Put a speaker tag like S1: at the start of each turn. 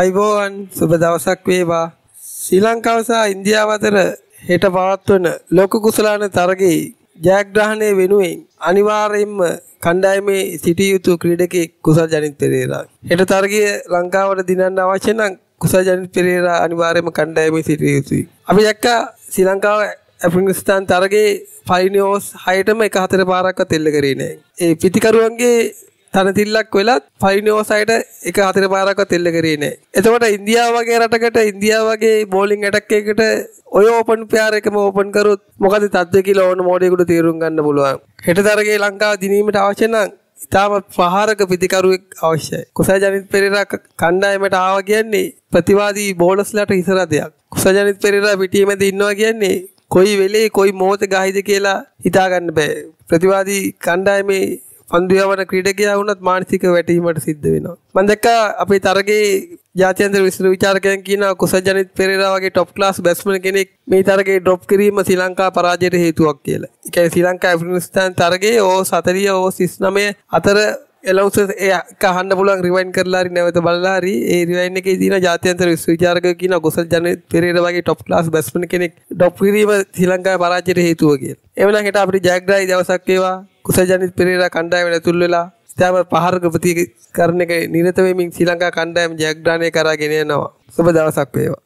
S1: අයිබෝවන් සුබ දවසක් වේවා ශ්‍රී ලංකාව සහ ඉන්දියාව අතර හෙට පවත්වන ලොකු කුසලාන තරගයේ ජයග්‍රහණය වෙනුවෙන් අනිවාර්යයෙන්ම කණ්ඩායමේ සිටිය යුතු ක්‍රීඩකෙක් කුසල් ජනිත් පෙරේරා. හෙට තරගය ලංකාවට දිනන්න අවශ්‍ය නම් කුසල් ජනිත් පෙරේරා අනිවාර්යයෙන්ම කණ්ඩායමේ සිටිය යුතුයි. අපි දැක්කා ශ්‍රී ලංකාව ඇෆ්ගනිස්තාන් තරගයේ ෆයිනෝස් 6ටම 1 4 පාරක්වත් එල්ල කරේ නැහැ. ඒ පිටිකරුවන්ගේ තරතිල්ලක් වෙලත් පරිනෝසයිට එක හතර පාරක්ව තෙල්ල කරේනෑ. එතකොට ඉන්දියාව වගේ රටකට ඉන්දියාව වගේ බෝලිං ඇටක්කයකට ඔය ඕපන් ප්‍යාරකම ඕපන් කරුත් මොකද තත්ව කියලා ඕන මෝඩයකුට තේරුම් ගන්න පුළුවන්. හෙට තරගේ ලංකාව දිනීමට අවශ්‍යනං ඉතාම ප්‍රහාරක පිතිකරුවෙක් අවශ්‍යයි. කුසා ජනිත් පෙරේරා කණ්ඩායමට ආව කියන්නේ ප්‍රතිවාදී බෝලස්ලට ඉසර දෙයක්. කුසා ජනිත් පෙරේරා පිටීමේදී ඉන්නවා කියන්නේ කොයි වෙලේ කොයි මොහොතේ ගහයිද කියලා හිතාගන්න බෑ. ප්‍රතිවාදී කණ්ඩායමේ පන්දුයවන ක්‍රීඩකයා වුණත් මානසික වැටීමට සිද්ධ වෙනවා. මම දැක්කා අපේ තරගේ ජාත්‍යන්තර විශ්ව විචාරකයන් කියන කුසල් ජනිත් පෙරේරා වගේ ටොප් ක්ලාස් බැට්ස්මන් කෙනෙක් මේ තරගේ ඩ්‍රොප් කිරීම ශ්‍රී ලංකා පරාජයට හේතුවක් කියලා. ඒ කියන්නේ ශ්‍රී ලංකා ඇෆ්ගනිස්තාන් තරගයේ ඕ 4 ඕ 39 අතර එලවස කහන්න පුලන් රිවයින් කරලාරි නැවත බල්ලාරි ඒ රිවයින් එක තින ජාතයන්තර විශ්විචාරක කියන ගොසල් ජන පෙරේර වගේ ටොප් ලාස් බැස්මන කෙනෙක් ඩොප්කිරීම සිලංකා පරාචයට හේතුව කිය එවන හිට අපි ජැග්‍රයි දවසක්කේවා කුසජනිත් පෙරේර කණ්ඩායම නැතුල්වෙලා ස්ථාම පහර ප්‍රති කරන එක නිරතවමින් සිලංකා කණ්ඩායම් ජයග්‍රාණය කරා ගෙනයනවා සුබ දවසක් වේවා